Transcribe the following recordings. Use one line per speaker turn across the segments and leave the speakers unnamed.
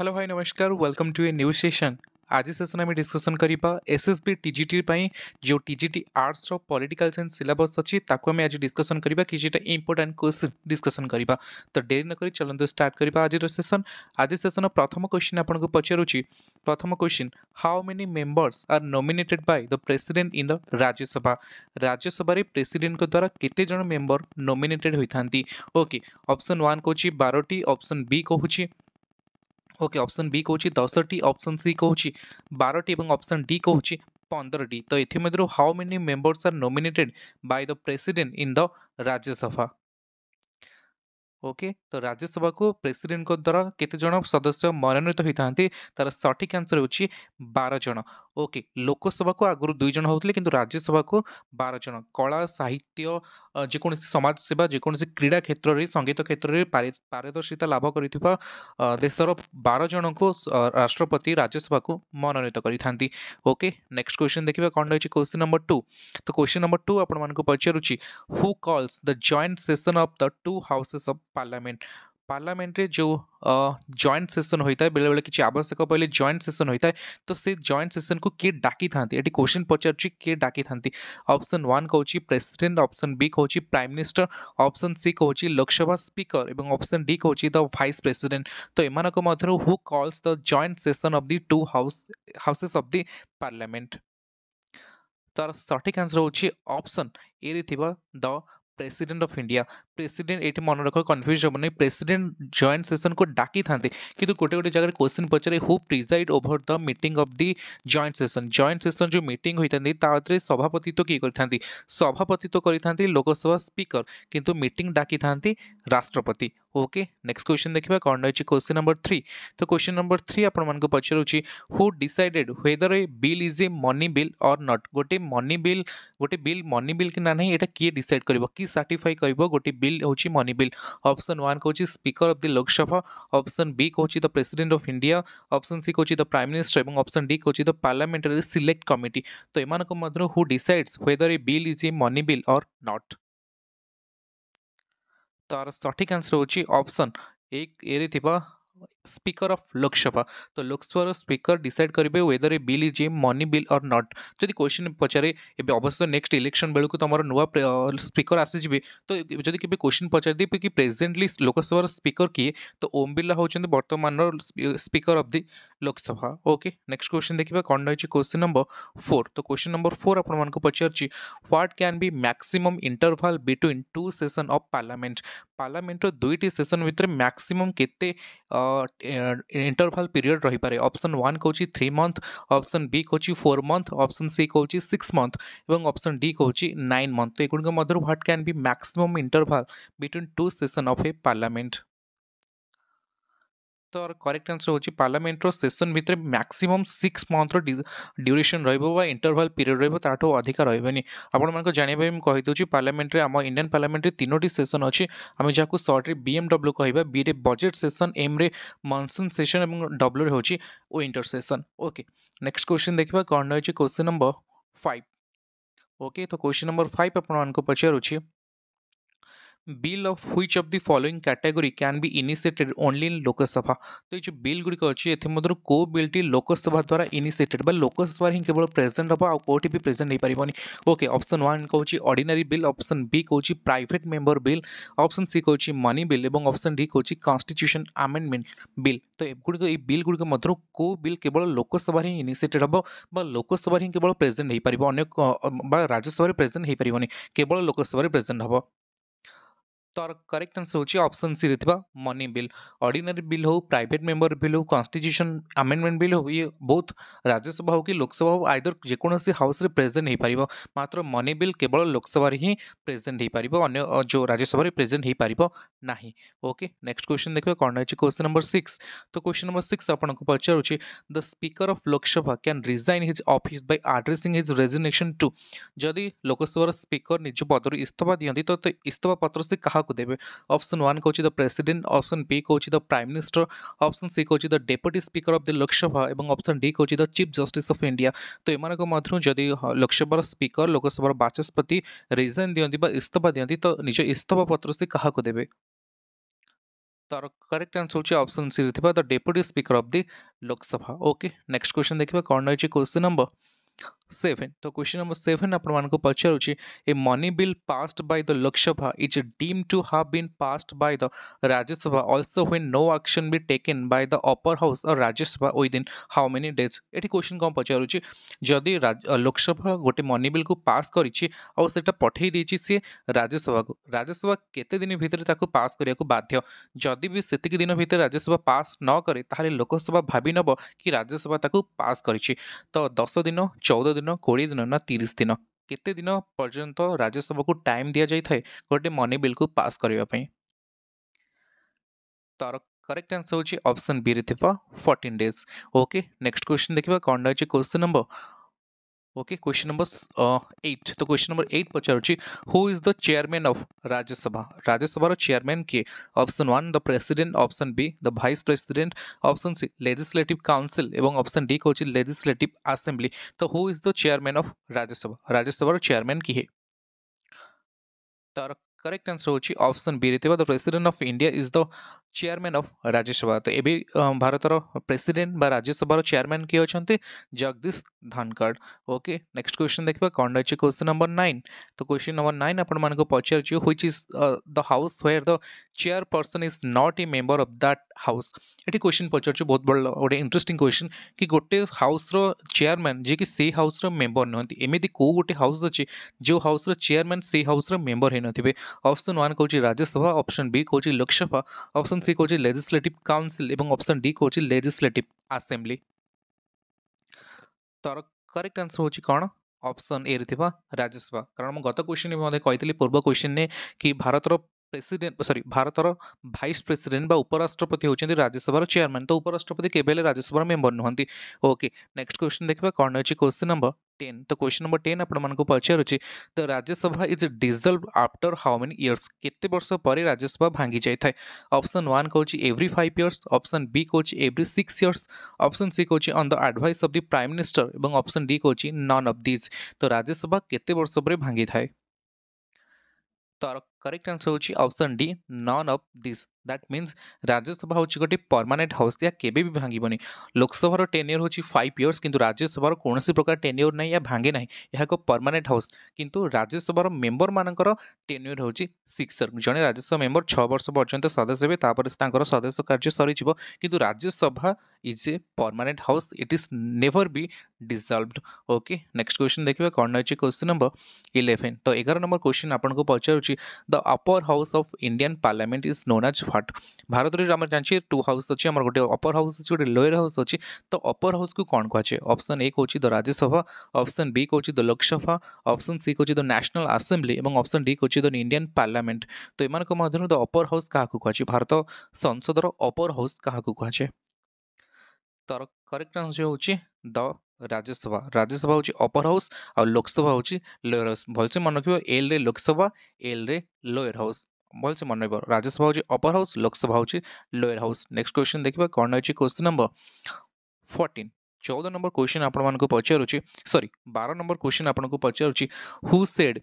hello hi नमस्कार welcome to a new session आज session आम डिस्कसन करवा एस एस बी टीजीटी जो T arts political science syllabus अच्छी आम आज डिस्कसन करवा किसी इंपोर्टां क्वेश्चन डिस्कसन करवा तो डेरी नक चलते तो स्टार्ट करवा आज सेसन आज सेसन प्रथम क्वेश्चन आपको पचारूँ प्रथम question how many members are nominated by the president in the Rajya Sabha Rajya Sabha president द्वारा केते मेम्बर नोमेटेड होता ओके ऑप्शन वन कौन बारोटी ऑप्शन बी कहूँ ওকে ଅପସନ୍ ବି କହୁଛି ଦଶଟି ଅପସନ୍ ସି କହୁଛି ବାରଟି ଏବଂ ଅପସନ୍ ଡି କହୁଛି ପନ୍ଦରଟି ତ ଏଥିମଧ୍ୟରୁ how many members are nominated by the president in the Rajya Sabha okay ତ ରାଜ୍ୟସଭାକୁ ପ୍ରେସିଡେଣ୍ଟଙ୍କ ଦ୍ୱାରା କେତେଜଣ ସଦସ୍ୟ ମନୋନୀତ ହୋଇଥାନ୍ତି ତା'ର ସଠିକ୍ ଆନ୍ସର୍ ହେଉଛି ବାର ଜଣ ଓକେ ଲୋକସଭାକୁ ଆଗରୁ ଦୁଇ ଜଣ ହେଉଥିଲେ କିନ୍ତୁ ରାଜ୍ୟସଭାକୁ ବାର ଜଣ କଳା ସାହିତ୍ୟ ଯେକୌଣସି ସମାଜସେବା ଯେକୌଣସି କ୍ରୀଡ଼ା କ୍ଷେତ୍ରରେ ସଙ୍ଗୀତ କ୍ଷେତ୍ରରେ ପାରଦର୍ଶିତା ଲାଭ କରିଥିବା ଦେଶର ବାର ଜଣଙ୍କୁ ରାଷ୍ଟ୍ରପତି ରାଜ୍ୟସଭାକୁ ମନୋନୀତ କରିଥାନ୍ତି ଓକେ ନେକ୍ସଟ କ୍ୱେଶ୍ଚନ୍ ଦେଖିବା କ'ଣ ରହିଛି କ୍ୱେଶ୍ଚନ୍ ନମ୍ବର ଟୁ ତ କ୍ୱେଶ୍ଚନ୍ ନମ୍ବର ଟୁ ଆପଣମାନଙ୍କୁ ପଚାରୁଛି who calls the joint session of the two houses of parliament parliament जो जॉइंट सेसन होता है बेले बेले कि आवश्यक पड़े जॉइंट सेसन होता है तो से जॉइंट सेसन को किए डाक क्वेश्चन पचारे डाकि ऑप्शन वन कौन प्रेसिडेंट ऑप्शन बी कौन प्राइम मिनिस्टर ऑप्शन सी कौन लोकसभा स्पीकर और ऑप्शन डी कौन द वाइस प्रेसिडेंट तो यूर who calls the joint session of the two house houses of the parliament तार सठिक आंसर होप्शन ए रही थ प्रेसिडेंट ऑफ इंडिया ପ୍ରେସିଡେଣ୍ଟ ଏଠି ମନେ ରଖ କନଫ୍ୟୁଜ୍ ହେବନି ପ୍ରେସିଡେଣ୍ଟ ଜଏଣ୍ଟ ସେସନ୍କୁ ଡାକିଥାନ୍ତି କିନ୍ତୁ ଗୋଟେ ଗୋଟେ ଜାଗାରେ କ୍ୱେଶ୍ଚିନ୍ ପଚାରେ who preside over the meeting of the joint session joint session ଯେଉଁ ମିଟିଂ ହୋଇଥାନ୍ତି ତା ଦେହରେ ସଭାପତିତ୍ୱ କିଏ କରିଥାନ୍ତି ସଭାପତିତ୍ୱ କରିଥାନ୍ତି ଲୋକସଭା ସ୍ପିକର କିନ୍ତୁ ମିଟିଂ ଡାକିଥାନ୍ତି ରାଷ୍ଟ୍ରପତି ओके नेक्स्ट क्वेश्चन देखा कौन रही क्वेश्चन नंबर थ्री तो क्वेश्चन नंबर थ्री आपण पचारूँ who decided whether a bill is a money bill or not गोटे मनी बिल गोटे बिल मनी बिल कि ना ना यहाँ किए डिसाइड कर कि साटिफाई कर गोटे बिल बिल हूँ मनी बिल अपसन वन कौन speaker of the Lok Sabha option B कौन the president of India option C कौन द प्राइम मिनिस्टर और अप्सन डी कौन द पार्लमेटरी सिलेक्ट कमिटी तो यूर who decides whether a bill is a money bill or not तार सठिक answer होप्सन एक ये स्पीकर ऑफ लोकसभा तो लोकसभा स्पीकर डिसाइड करेंगे whether a bill is a money bill or not जदि क्वेश्चन पचारे एवं अवश्य नेक्स्ट इलेक्शन बेलू तुम नुआ स्पीकर आसीजे तो जब किसी क्वेश्चन पचार दे कि प्रेजेन्टली लोकसभा स्पीकर किए तो ओम बिर्ला हूँ बर्तमान speaker of the Lok Sabha okay next question देखिए कौन रही है क्वेश्चन नंबर फोर तो क्वेश्चन नंबर फोर आपको पचार what can be maximum interval between two session of parliament parliament दुईट सेसन भितर मैक्सीम के इंटरभाल पीरियड रही पारे ऑप्शन वन कौन थ्री मंथ ऑप्शन बी कौन फोर मंथ ऑप्शन सी कौन सिक्स मंथ एवं ऑप्शन डी कौन नाइन मंथ तो युग मधु व्हाट कैन भी maximum interval between two session of a parliament ତ କରେକ୍ଟ ଆନ୍ସର୍ ହେଉଛି ପାର୍ଲାମେଣ୍ଟର ସେସନ୍ ଭିତରେ ମ୍ୟାକ୍ସିମମ୍ ସିକ୍ସ ମନ୍ଥର ଡ୍ୟୁରେସନ୍ ରହିବ ବା ଇଣ୍ଟରଭାଲ୍ ପିରିୟଡ଼ ରହିବ ତାଠୁ ଅଧିକା ରହିବନି ଆପଣମାନଙ୍କୁ ଜାଣିବା ପାଇଁ ମୁଁ କହିଦେଉଛି ପାର୍ଲାମେଣ୍ଟରେ ଆମ ଇଣ୍ଡିଆନ୍ ପାର୍ଲାମେଣ୍ଟରେ ତିନୋଟି ସେସନ୍ ଅଛି ଆମେ ଯାହାକୁ ସର୍ଟରେ ବିଏମ୍ଡବ୍ଲ୍ୟୁ କହିବା ବିରେ ବଜେଟ୍ ସେସନ୍ ଏମ୍ରେ ମନସୁନ୍ ସେସନ୍ ଏବଂ ଡବ୍ଲ୍ୟୁରେ ହେଉଛି winter session okay next question ଦେଖିବା କ'ଣ ରହିଛି କ୍ୱେଶ୍ଚିନ୍ ନମ୍ବର ଫାଇଭ୍ ଓକେ ତ କ୍ୱେଶ୍ଚିନ୍ ନମ୍ବର ଫାଇଭ୍ ଆପଣମାନଙ୍କୁ ପଚାରୁଛି bill of which of the following category can be initiated only in Lok Sabha তো এই যে বিল গুড়িক অছি এমধ্যে কেউ বিলটি লোকসভা দ্বারা ইনিসিয়েটেড বা লোকসভার হি কেবল প্রেজেন্ট হব আউ কোটি বি প্রেজেন্ট হয়ে পারবনি ওকে অপশন ওয়ান কৌছি অর্ডিনারি বিল অপশন বি কৌছি private member bill option C কৌছি মনি বিল এবং অপশন ডি কৌছি কনস্টিट्यूशन আমেন্ডমেন্ট বিল তো এগুড়িক এই বিল গুড়িক মধ্যে কেউ বিল কেবল লোকসভার হি ইনিসিয়েটেড হব বা লোকসভার হি কেবল প্রেজেন্ট হয়ে পারিব অনেক বা রাজ্যসভার প্রেজেন্ট হয়ে পারবনি কেবল লোকসভার প্রেজেন্ট হব तर करेक्ट आंसर होगी अप्सन सी रही मनी बिल अर्डनरी बिल हो प्राइवेट मेम्बर बिल हो कन्स्टिट्यूशन आमेडमेंट बिल हो ये बहुत राज्यसभा हो कि लोकसभा हो आईदर जेको हाउस प्रेजेन्ट हो पार मात्र मनी बिल केवल लोकसभा हिं प्रेजेन्ट हो पार अगर जो राज्यसभा प्रेजेन्ट हो पार ना ओके नेक्स्ट क्वेश्चन देखिए कौन तो रही क्वेश्चन नंबर सिक्स तो क्वेश्चन नंबर सिक्स आपको पचारूँ द स्पीकर अफ लोकसभा क्या resign his office by addressing his resignation to जदि लोकसभा स्पीकर निज पदर इस्तफा दिखती तो, तो इस्तफा पत्र से क्या କାହାକୁ ଦେବେ ଅପସନ୍ ୱାନ୍ ହେଉଛି ଦ ପ୍ରେସିଡେଣ୍ଟ ଅପସନ୍ ବି ହେଉଛି the prime minister option C ହେଉଛି the deputy speaker of the Lok Sabha ଏବଂ ଅପସନ୍ ଡି ହେଉଛି the chief justice of India ତ ଏମାନଙ୍କ ମଧ୍ୟରୁ ଯଦି ଲୋକସଭାର ସ୍ପିକର ଲୋକସଭାର ବାଚସ୍ପତି ରିଜାଇନ୍ ଦିଅନ୍ତି ବା ଇସ୍ତଫା ଦିଅନ୍ତି ତ ନିଜ ଇସ୍ତଫା ପତ୍ର ସେ କାହାକୁ ଦେବେ ତାର କରେକ୍ଟ ଆନ୍ସର ହେଉଛି ଅପସନ୍ ସିରେ ଥିବା the deputy speaker of the Lok Sabha okay next question ଦେଖିବା କ'ଣ ରହିଛି କ୍ୱେଶ୍ଚନ୍ ନମ୍ବର સેવન તો ક્વેશ્ચન નંબર સેવન આપણને પૂછાયું છે a money bill passed by the Lok Sabha is deemed to have been passed by the Rajya Sabha also when no action be taken by the upper house or Rajya Sabha within how many days ଏଠି question କ'ଣ ପଚାରୁଛି ଯଦି ଲୋକସଭା ଗୋଟେ money ବିଲ୍କୁ pass କରିଛି ଆଉ ସେଇଟା ପଠାଇ ଦେଇଛି ସିଏ ରାଜ୍ୟସଭାକୁ ରାଜ୍ୟସଭା କେତେ ଦିନ ଭିତରେ ତାକୁ ପାସ୍ କରିବାକୁ ବାଧ୍ୟ ଯଦି ବି ସେତିକି ଦିନ ଭିତରେ ରାଜ୍ୟସଭା ପାସ୍ ନ କରେ ତାହେଲେ ଲୋକସଭା ଭାବି ନେବ କି ରାଜ୍ୟସଭା ତାକୁ ପାସ୍ କରିଛି ତ ଦଶ ଦିନ ଚଉଦ ଦିନ କୋଡ଼ିଏ ଦିନ ନା ତିରିଶ ଦିନ କେତେ ଦିନ ପର୍ଯ୍ୟନ୍ତ ରାଜ୍ୟସଭାକୁ ଟାଇମ୍ ଦିଆଯାଇଥାଏ ଗୋଟେ ମନି ବିଲ୍କୁ ପାସ୍ କରିବା ପାଇଁ ତର କରେକ୍ଟ ଆନ୍ସର୍ ହେଉଛି ଅପସନ୍ ବିରେ ଥିବ fourteen days okay next question ଦେଖିବା କ'ଣଟା ହେଉଛି question number okay question number eight तो क्वेश्चन नंबर एट पचार who is the chairman of Rajya Sabha Rajya Sabha chairman के option one the president option B the vice president option C legislative council एवं option D कौन legislative assembly तो who is the chairman of Rajya Sabha Rajya Sabha chairman किए तर correct answer होची option B रे the president of India is the chairman of Rajya Sabha तो ये Bharat president बा राज्यसभा चेयरमैन किए अच्छा Jagdish Dhankhar okay next question देखा कौन रही क्वेश्चन नंबर नाइन तो क्वेश्चन नंबर नाइन आपण मैं पचार which is the house where the chairperson is not a member of that house ये क्वेश्चन पचार बहुत बड़ा गोटे इंटरेस्टिंग क्वेश्चन कि गोटे हाउस रेयरमैन जी कि से हाउस रेम्बर नुहतं एमती कौ गोटे हाउस अच्छे जो हाउस चेयरमैन से हाउस रेम्बर हो नपसन वन कौन राज्यसभा अप्सन बी कौन लोकसभा अप्सन সি করছে লেজিসলেটিভ কাউন্সিল এবং অপশন ডি করছে লেজিসলেটিভ আসেম্বলি তার কারেক্ট আনসর হচ্ছে কোণ অপশন এ রে থাকা রাজ্যসভা কারণ গত কোশ্চিন মধ্যে কইলি পূর্ব কোশ্চিনে কি ভারতর ପ୍ରେସିଡେଣ୍ଟ सरी भारत भाइस ପ୍ରେସିଡେଣ୍ଟ उपराष्ट्रपति हो राज्यसभा चेयरमैन तो उपराष्ट्रपति के राज्यसभा मेम्बर ରାଜ୍ୟସଭାର ओके नेक्स्ट क्वेश्चन देखा कौन ଦେଖିବା क्वेश्चन नंबर टेन तो क्वेश्चन नंबर टेन आपको पचारूँ तो Rajya Sabha is dissolve after how many years केते वर्ष पर राज्यसभा भांगी जाए ऑप्शन वन कौच every five years option B कौच every six years option C कौच on the advice of the prime minister और ऑप्शन डी कौच नन अफ दिज तो राज्यसभा केते वर्ष पर भांगी थाए तर करेक्ट आंसर होची option D none of this that means Rajya Sabha हूँ गोटे परमानेंट हाउस या के भी लोकसभा टेन इयर हूँ फाइव इयर्स किंतु राज्यसभा कौन प्रकार टेनियर नाही या भांगे ना यह परमानेंट हाउस किंतु राज्यसभा मेंबर मानकर टेनियर हूँ सिक्स टर्म जणे राज्यसभा मेंबर छः वर्ष पर्यंत सदस्य हेबे तापर तांकर सदस्य कार्य सरिजिबो किंतु Rajya Sabha is a permanent house it is never be dissolved okay next question देखिए कौन रही क्वेश्चन नंबर इलेवेन तो एगार नंबर क्वेश्चन आपको पचार the upper house of Indian parliament is known as what ଭାରତରେ ଆମେ ଜାଣିଛେ ଟୁ ହାଉସ୍ ଅଛି ଆମର ଗୋଟେ ଅପର ହାଉସ୍ ଅଛି ଗୋଟେ ଲୋୟର ହାଉସ୍ ଅଛି ତ ଅପର ହାଉସ୍କୁ କ'ଣ କୁହାଯାଏ ଅପସନ୍ ଏ କହୁଛି ଦ ରାଜ୍ୟସଭା ଅପସନ୍ ବି କହୁଛି ଦ ଲୋକସଭା ଅପସନ୍ ସି କହୁଛି ଦ ନ୍ୟାସନାଲ ଆସେମ୍ବ୍ଲି ଏବଂ ଅପସନ୍ ଡି କହୁଛି ଦ ଇଣ୍ଡିଆନ୍ ପାର୍ଲାମେଣ୍ଟ ତ ଏମାନଙ୍କ ମଧ୍ୟରୁ ଦ ଅପର ହାଉସ୍ କାହାକୁ କୁହାଯାଏ ଭାରତ ସଂସଦର ଅପର ହାଉସ୍ କାହାକୁ କୁହାଯାଏ ତାର କରେକ୍ଟ ଆନ୍ସର ହେଉଛି ଦ ରାଜ୍ୟସଭା ରାଜ୍ୟସଭା ହେଉଛି ଅପର ହାଉସ୍ ଆଉ ଲୋକସଭା ହେଉଛି ଲୋୟର ହାଉସ୍ ଭଲସେ ମନେ ରଖିବ ଏଲ୍ରେ ଲୋକସଭା ଏଲ୍ରେ ଲୋୟର ହାଉସ୍ ଭଲସେ ମନେ ରହିବ ରାଜ୍ୟସଭା ହେଉଛି ଅପର ହାଉସ୍ ଲୋକସଭା ହେଉଛି ଲୋୟର ହାଉସ୍ ନେକ୍ସଟ କ୍ୱେଶ୍ଚିନ୍ ଦେଖିବା କ'ଣ ରହିଛି କ୍ୱେଶ୍ଚିନ୍ ନମ୍ବର ଫର୍ଟିନ୍ ଚଉଦ ନମ୍ବର କ୍ୱେଶ୍ଚିନ୍ ଆପଣମାନଙ୍କୁ ପଚାରୁଛି ସରି ବାର ନମ୍ବର କ୍ୱେଶ୍ଚିନ୍ ଆପଣଙ୍କୁ ପଚାରୁଛି who said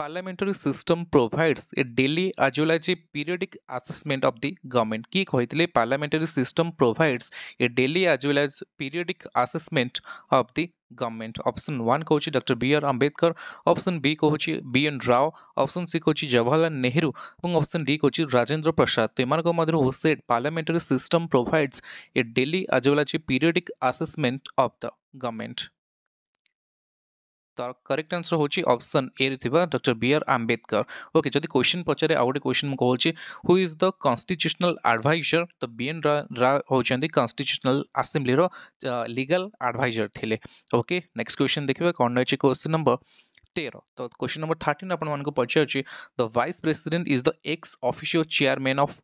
parliamentary system provides a daily as well as periodic assessment of the government किए कही parliamentary system provides a daily as well as periodic assessment of the government option one कौन doctor B R Ambedkar option B कौन B N Rau option C कौन जवाहरलाल नेहरू और option D कौन राजेंद्र प्रसाद तो यम said parliamentary system provides a daily as well as periodic assessment of the government ତାର correct answer ହେଉଛି option ଏରେ ଥିବା doctor B R Ambedkar okay ଯଦି କ୍ୱେଶ୍ଚିନ୍ ପଚାରେ ଆଉ ଗୋଟେ କ୍ୱେଶ୍ଚିନ୍ ମୁଁ କହୁଛି who is the constitutional adviser ତ ବି ଏନ୍ ରା ହେଉଛନ୍ତି କନଷ୍ଟିଚ୍ୟୁସନାଲ ଆସେମ୍ବ୍ଲିର ଲିଗାଲ ଆଡ଼ଭାଇଜର ଥିଲେ ଓକେ ନେକ୍ସଟ କ୍ୱେଶ୍ଚିନ୍ ଦେଖିବା କ'ଣ ରହିଛି କ୍ୱେଶ୍ଚିନ୍ ନମ୍ବର ତେର ତ କ୍ୱେଶ୍ଚିନ୍ ନମ୍ବର ଥାର୍ଟିନ୍ ଆପଣମାନଙ୍କୁ ପଚାରୁଛି the vice president is the ex officio chairman of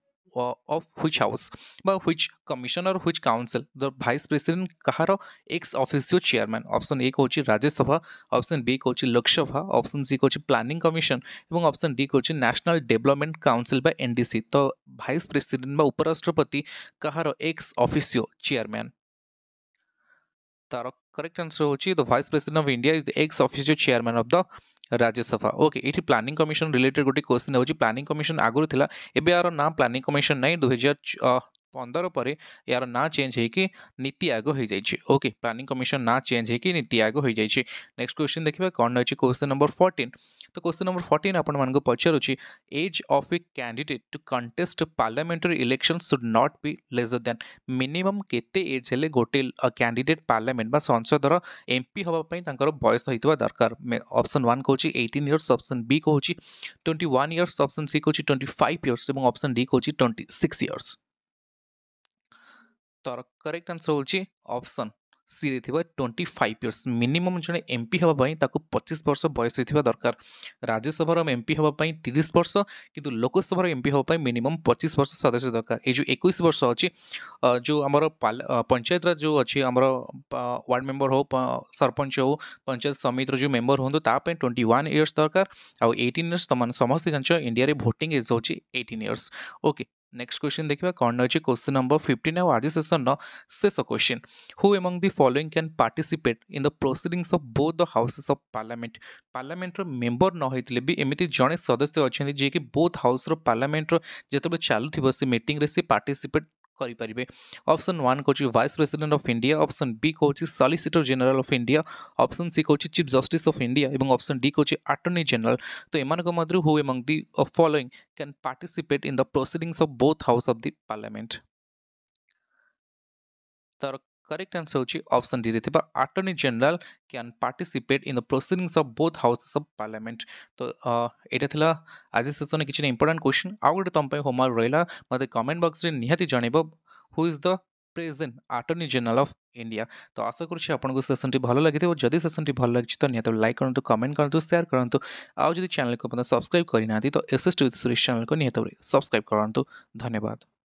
of which house by which commission or which council the vice president କାହାର ex officio chairman option A କହୁଛି Rajya Sabha option B କହୁଛି Lok Sabha option C କହୁଛି planning commission ଏବଂ option D କହୁଛି national development council ବା NDC ତ vice president ବା ଉପରାଷ୍ଟ୍ରପତି କାହାର ଏକ୍ସ ଅଫିସିଓ ଚେୟାରମ୍ୟାନ୍ ତାର କରେକ୍ଟ ଆନ୍ସର ହେଉଛି the vice president of India is the ex officio chairman of the Rajya Sabha okay ଏଠି ପ୍ଲାନିଂ କମିଶନ ରିଲେଟେଡ଼ ଗୋଟେ କ୍ୱେଶ୍ଚିନ୍ ହେଉଛି ପ୍ଲାନିଂ କମିଶନ ଆଗରୁ ଥିଲା ଏବେ ଏହାର ନାଁ ପ୍ଲାନିଂ କମିଶନ ନାହିଁ ଦୁଇହଜାର ପନ୍ଦର ପରେ ଏହାର ନାଁ ଚେଞ୍ଜ ହୋଇକି ନୀତି ଆୟୋଗ ହୋଇଯାଇଛି ଓକେ ପ୍ଲାନିଂ କମିଶନ ନାଁ ଚେଞ୍ଜ ହୋଇକି ନୀତି ଆୟୋଗ ହୋଇଯାଇଛି ନେକ୍ସଟ କ୍ୱେଶ୍ଚିନ୍ ଦେଖିବା କ'ଣ ରହିଛି କ୍ୱେଶ୍ଚିନ୍ ନମ୍ବର ଫର୍ଟିନ୍ ତ କ୍ୱେଶ୍ଚିନ୍ ନମ୍ବର ଫର୍ଟିନ୍ ଆପଣମାନଙ୍କୁ ପଚାରୁଛି age of a candidate to contest parliamentary election should not be lesser than minimum କେତେ ଏଜ୍ ହେଲେ ଗୋଟେ କ୍ୟାଣ୍ଡିଡେଟ୍ ପାର୍ଲାମେଣ୍ଟ ବା ସଂସଦର ଏମ୍ପି ହେବା ପାଇଁ ତାଙ୍କର ବୟସ ହୋଇଥିବା ଦରକାର ଅପସନ୍ ୱାନ୍ କହୁଛି ଏଇଟିନ୍ ଇୟର୍ସ ଅପସନ୍ ବି କହୁଛି twenty one years option C କହୁଛି ଟ୍ୱେଣ୍ଟି ଫାଇଭ୍ ଇୟର୍ସ ଏବଂ ଅପସନ୍ ଡି କହୁଛି ଟ୍ୱେଣ୍ଟି ସିକ୍ସ ଇୟର୍ସ तर करेक्ट आंसर होप्शन सी थी ट्वेंटी फाइव इयर्स मिनिमम जो एमपी हाँपी पचीस वर्ष बयस दरकार राज्यसभा एमपी हाँपी तीस वर्ष कि लोकसभा एमपी हाँपी मिनिमम पचीस वर्ष सदस्य दरकार ये एक वर्ष अच्छी जो आम पंचायत जो अच्छी आम वार्ड मेम्बर हो सरपंच हो पंचायत समिति जो मेम्बर हूँ ताप ट्वेंटी वन इयर्स दरकार आउ एन इयर्स तुम समस्त जान इंडिया भोटिंग एज होती eighteen years okay next question ଦେଖିବା କ'ଣ ରହିଛି କ୍ୱେଶ୍ଚିନ୍ ନମ୍ବର ଫିଫ୍ଟିନ୍ ଆଉ ଆଜି ସେସନ୍ର ଶେଷ question who among the following can participate in the proceedings of both the houses of parliament ପାର୍ଲାମେଣ୍ଟର ମେମ୍ବର ନ ହୋଇଥିଲେ ବି ଏମିତି ଜଣେ ସଦସ୍ୟ ଅଛନ୍ତି ଯିଏକି ବୋଥ ହାଉସ୍ର ପାର୍ଲାମେଣ୍ଟର ଯେତେବେଳେ ଚାଲୁଥିବ ସେ ମିଟିଂରେ ସେ ପାର୍ଟିସିପେଟ୍ କରିପାରିବେ ଅପସନ୍ ୱାନ୍ କହୁଛି vice president of India option B କହୁଛି solicitor general of India option C କହୁଛି ଚିଫ୍ ଜଷ୍ଟିସ୍ ଅଫ୍ ଇଣ୍ଡିଆ ଏବଂ ଅପସନ୍ ଡି କହୁଛି ଆଟର୍ଣ୍ଣି ଜେନେରାଲ ତ ଏମାନଙ୍କ ମଧ୍ୟରୁ who among the following can participate in the proceedings of both house of the parliament ତାର Correct answer होची option D रहते पर attorney general can participate in the proceedings of both houses of parliament तो एटा थी आज session session किछि important question आउ गोटे तुम्हें होमवर्क रहा मते कमेंट बॉक्स रे निहाती जणेबो who is the present attorney general of India तो आशा करुच्छे आपको सेसन टी भल लगी जदि सेसन टी भल लगी तो निहत लाइक करूँ कमेंट करूँ सेयार करूँ आउ चैनल को सब्सक्राइब करना तो S S T Suresh channel को निहत सब्सक्राइब करूँ धन्यवाद